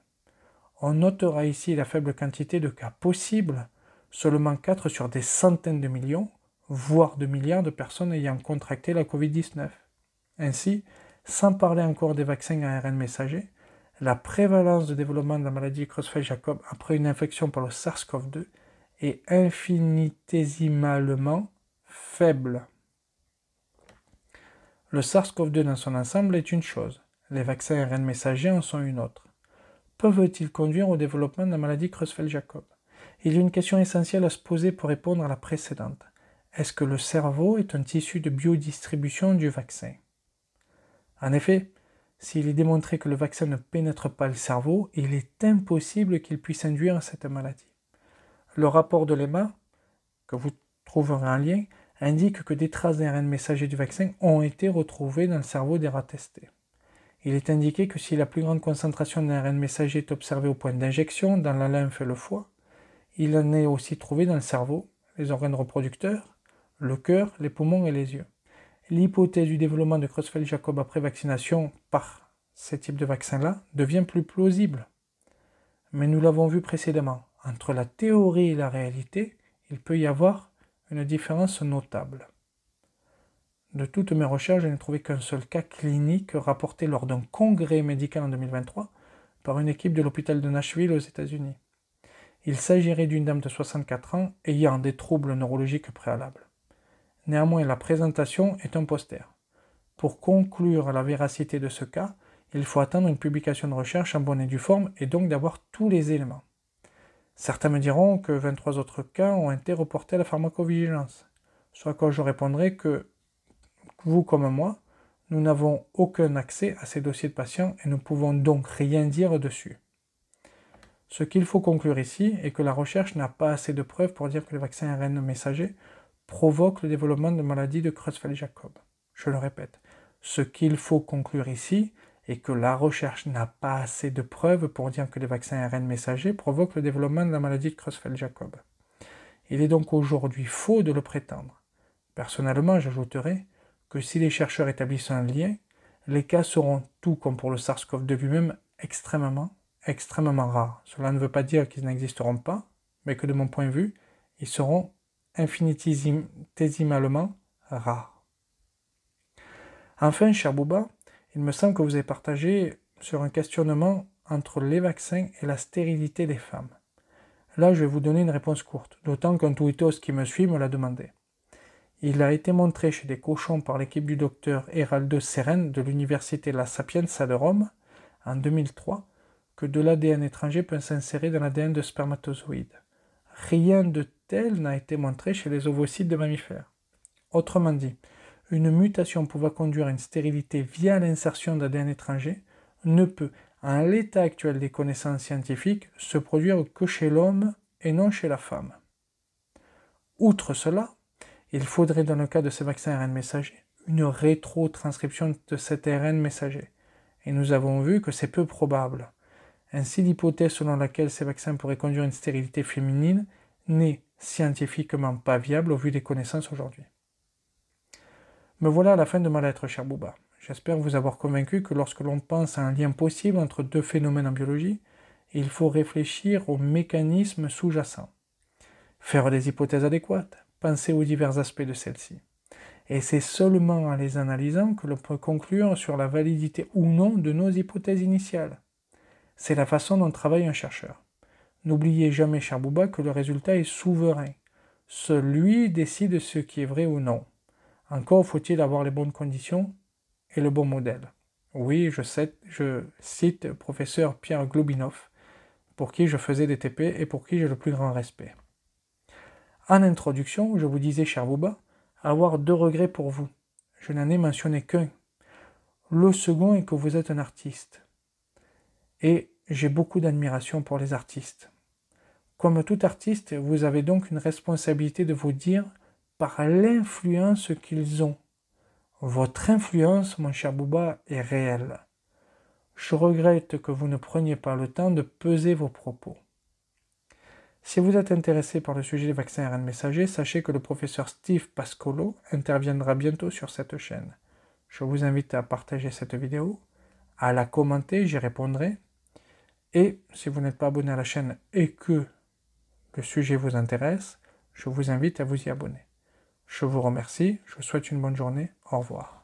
On notera ici la faible quantité de cas possibles, seulement 4 sur des centaines de millions, voire de milliards de personnes ayant contracté la Covid-19. Ainsi, sans parler encore des vaccins à ARN messager, la prévalence de développement de la maladie Creutzfeldt-Jacob après une infection par le SARS-CoV-2 est infinitésimalement faible. Le SARS-CoV-2 dans son ensemble est une chose, les vaccins ARN messager en sont une autre peuvent-ils conduire au développement de la maladie Creutzfeldt-Jacob Il y a une question essentielle à se poser pour répondre à la précédente. Est-ce que le cerveau est un tissu de biodistribution du vaccin En effet, s'il est démontré que le vaccin ne pénètre pas le cerveau, il est impossible qu'il puisse induire cette maladie. Le rapport de l'EMA, que vous trouverez en lien, indique que des traces d'ARN messager du vaccin ont été retrouvées dans le cerveau des rats testés. Il est indiqué que si la plus grande concentration d'ARN messager est observée au point d'injection, dans la lymphe et le foie, il en est aussi trouvé dans le cerveau, les organes reproducteurs, le cœur, les poumons et les yeux. L'hypothèse du développement de Creutzfeldt-Jacob après vaccination par ce type de vaccins-là devient plus plausible. Mais nous l'avons vu précédemment, entre la théorie et la réalité, il peut y avoir une différence notable. De toutes mes recherches, je n'ai trouvé qu'un seul cas clinique rapporté lors d'un congrès médical en 2023 par une équipe de l'hôpital de Nashville aux États-Unis. Il s'agirait d'une dame de 64 ans ayant des troubles neurologiques préalables. Néanmoins, la présentation est un poster. Pour conclure la véracité de ce cas, il faut attendre une publication de recherche en bonne et due forme et donc d'avoir tous les éléments. Certains me diront que 23 autres cas ont été reportés à la pharmacovigilance, soit quand je répondrai que vous comme moi, nous n'avons aucun accès à ces dossiers de patients et ne pouvons donc rien dire dessus. Ce qu'il faut conclure ici est que la recherche n'a pas assez de preuves pour dire que vaccins à ARN messager provoquent le développement de maladie de Creutzfeldt-Jacob. Je le répète, ce qu'il faut conclure ici est que la recherche n'a pas assez de preuves pour dire que les vaccins ARN messager provoquent le développement de la maladie de Creutzfeldt-Jacob. Il est donc aujourd'hui faux de le prétendre. Personnellement, j'ajouterai que si les chercheurs établissent un lien, les cas seront, tout comme pour le SARS-CoV-2 lui-même, extrêmement, extrêmement rares. Cela ne veut pas dire qu'ils n'existeront pas, mais que de mon point de vue, ils seront infinitésimalement rares. Enfin, cher Bouba, il me semble que vous avez partagé sur un questionnement entre les vaccins et la stérilité des femmes. Là, je vais vous donner une réponse courte, d'autant qu'un tweetos qui me suit me l'a demandé. Il a été montré chez des cochons par l'équipe du docteur Heraldo Seren de l'université La Sapienza de Rome en 2003 que de l'ADN étranger peut s'insérer dans l'ADN de spermatozoïdes. Rien de tel n'a été montré chez les ovocytes de mammifères. Autrement dit, une mutation pouvant conduire à une stérilité via l'insertion d'ADN étranger ne peut, en l'état actuel des connaissances scientifiques, se produire que chez l'homme et non chez la femme. Outre cela, il faudrait, dans le cas de ces vaccins ARN messager, une rétro-transcription de cet RN messager. Et nous avons vu que c'est peu probable. Ainsi, l'hypothèse selon laquelle ces vaccins pourraient conduire à une stérilité féminine n'est scientifiquement pas viable au vu des connaissances aujourd'hui. Me voilà à la fin de ma lettre, cher Bouba. J'espère vous avoir convaincu que lorsque l'on pense à un lien possible entre deux phénomènes en biologie, il faut réfléchir aux mécanismes sous-jacents, faire des hypothèses adéquates, aux divers aspects de celle-ci. Et c'est seulement en les analysant que l'on peut conclure sur la validité ou non de nos hypothèses initiales. C'est la façon dont travaille un chercheur. N'oubliez jamais, cher Bouba, que le résultat est souverain. Celui décide ce qui est vrai ou non. Encore faut-il avoir les bonnes conditions et le bon modèle. Oui, je, cite, je cite professeur Pierre Globinoff, pour qui je faisais des TP et pour qui j'ai le plus grand respect. En introduction, je vous disais, cher Bouba, avoir deux regrets pour vous. Je n'en ai mentionné qu'un. Le second est que vous êtes un artiste. Et j'ai beaucoup d'admiration pour les artistes. Comme tout artiste, vous avez donc une responsabilité de vous dire par l'influence qu'ils ont. Votre influence, mon cher Bouba, est réelle. Je regrette que vous ne preniez pas le temps de peser vos propos. Si vous êtes intéressé par le sujet des vaccins ARN messagers, sachez que le professeur Steve Pascolo interviendra bientôt sur cette chaîne. Je vous invite à partager cette vidéo, à la commenter, j'y répondrai. Et si vous n'êtes pas abonné à la chaîne et que le sujet vous intéresse, je vous invite à vous y abonner. Je vous remercie, je vous souhaite une bonne journée, au revoir.